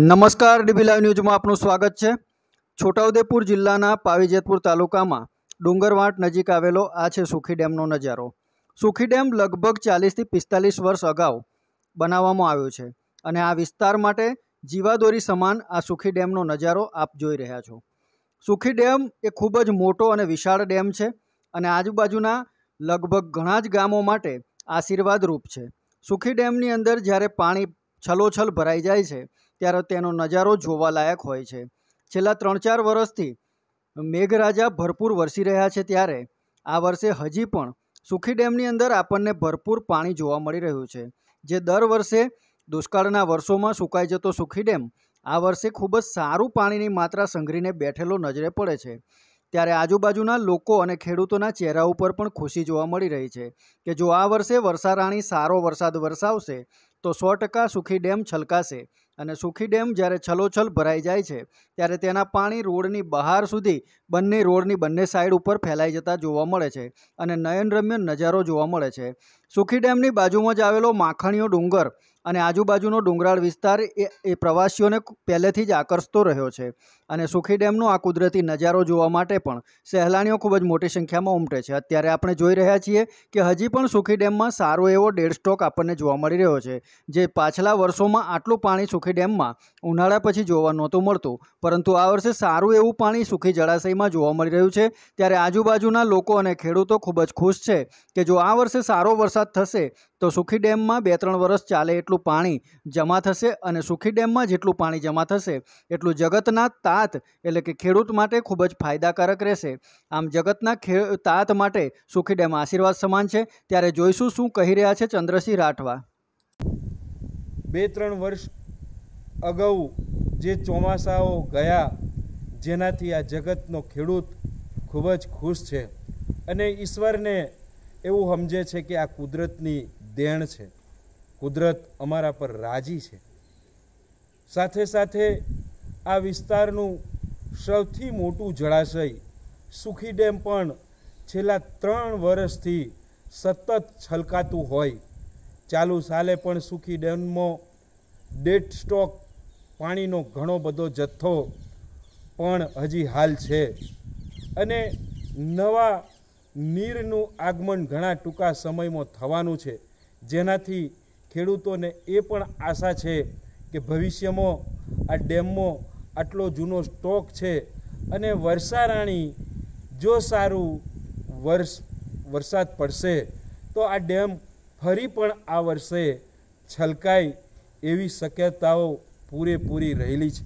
નમસ્કાર dB live ન્યૂઝમાં આપનું સ્વાગત છે છોટાઉદેપુર જિલ્લાના પાવીજેતપુર તાલુકામાં ડુંગરવાંટ નજીક આવેલો આ છે સુખી ડેમનો નજારો સુખી ડેમ લગભગ ચાલીસથી પિસ્તાલીસ વર્ષ અગાઉ બનાવવામાં આવ્યો છે અને આ વિસ્તાર માટે જીવાદોરી સમાન આ સુખી ડેમનો નજારો આપ જોઈ રહ્યા છો સુખી ડેમ એ ખૂબ જ મોટો અને વિશાળ ડેમ છે અને આજુબાજુના લગભગ ઘણા જ ગામો માટે આશીર્વાદરૂપ છે સુખી ડેમની અંદર જ્યારે પાણી છલોછલ ભરાઈ જાય છે ત્યારે તેનો નજારો જોવાલાયક હોય છે છેલ્લા ત્રણ ચાર વર્ષથી મેઘરાજા ભરપૂર વરસી રહ્યા છે ત્યારે આ વર્ષે હજી પણ સુખી ડેમની અંદર આપણને ભરપૂર પાણી જોવા મળી રહ્યું છે જે દર વર્ષે દુષ્કાળના વર્ષોમાં સુકાઈ જતો સુખી ડેમ આ વર્ષે ખૂબ જ સારું પાણીની માત્રા સંઘરીને બેઠેલો નજરે પડે છે ત્યારે આજુબાજુના લોકો અને ખેડૂતોના ચહેરા ઉપર પણ ખુશી જોવા મળી રહી છે કે જો આ વર્ષે વર્ષારાણી સારો વરસાદ વરસાવશે તો સો ટકા સુખી ડેમ છલકાશે અને સુખી ડેમ જ્યારે છલોછલ ભરાઈ જાય છે ત્યારે તેના પાણી રોડની બહાર સુધી બંને રોડની બંને સાઈડ ઉપર ફેલાઈ જતા જોવા મળે છે અને નયનરમ્ય નજારો જોવા મળે છે સુખી ડેમની બાજુમાં જ આવેલો માખણીયો ડુંગર અને આજુબાજુનો ડુંગરાળ વિસ્તાર એ એ પ્રવાસીઓને પહેલેથી જ આકર્ષતો રહ્યો છે અને સુખી ડેમનો આ કુદરતી નજારો જોવા માટે પણ સહેલાણીઓ ખૂબ જ મોટી સંખ્યામાં ઉમટે છે અત્યારે આપણે જોઈ રહ્યા છીએ કે હજી પણ સુખી ડેમમાં સારો એવો ડેડ સ્ટોક આપણને જોવા મળી રહ્યો છે જે પાછલા વર્ષોમાં આટલું પાણી સુખી ડેમમાં ઉનાળા પછી જોવા નહોતું મળતું પરંતુ આ વર્ષે સારું એવું પાણી સુખી જળાશયમાં જોવા મળી રહ્યું છે ત્યારે આજુબાજુના લોકો અને ખેડૂતો ખૂબ જ ખુશ છે કે જો આ વર્ષે સારો વરસાદ થશે તો સુખી ડેમમાં બે ત્રણ વર્ષ ચાલે એટલું જેટલું પાણી જમા થશે અને સુખી ડેમમાં જેટલું પાણી જમા થશે એટલું જગતના તાત એટલે કે ખેડૂત માટે ખૂબ જ ફાયદાકારક રહેશે આમ જગતના તાત માટે સુખી ડેમ આશીર્વાદ સમાન છે ત્યારે જોઈશું શું કહી રહ્યા છે ચંદ્રસિંહ રાઠવા બે ત્રણ વર્ષ અગાઉ જે ચોમાસાઓ ગયા જેનાથી આ જગતનો ખેડૂત ખૂબ જ ખુશ છે અને ઈશ્વરને એવું સમજે છે કે આ કુદરતની દેણ છે કુદરત અમારા પર રાજી છે સાથે સાથે આ વિસ્તારનું સૌથી મોટું જળાશય સુખી ડેમ પણ છેલ્લા ત્રણ વર્ષથી સતત છલકાતું હોય ચાલુ સાલે પણ સુખી ડેમમાં ડેટ સ્ટોક પાણીનો ઘણો બધો જથ્થો પણ હજી હાલ છે અને નવા નીરનું આગમન ઘણા ટૂંકા સમયમાં થવાનું છે જેનાથી ખેડૂતોને એ પણ આશા છે કે ભવિષ્યમાં આ ડેમમાં આટલો જૂનો સ્ટોક છે અને વર્ષારાણી જો સારું વર્ષ વરસાદ પડશે તો આ ડેમ ફરી પણ આ વર્ષે છલકાય એવી શક્યતાઓ પૂરેપૂરી રહેલી છે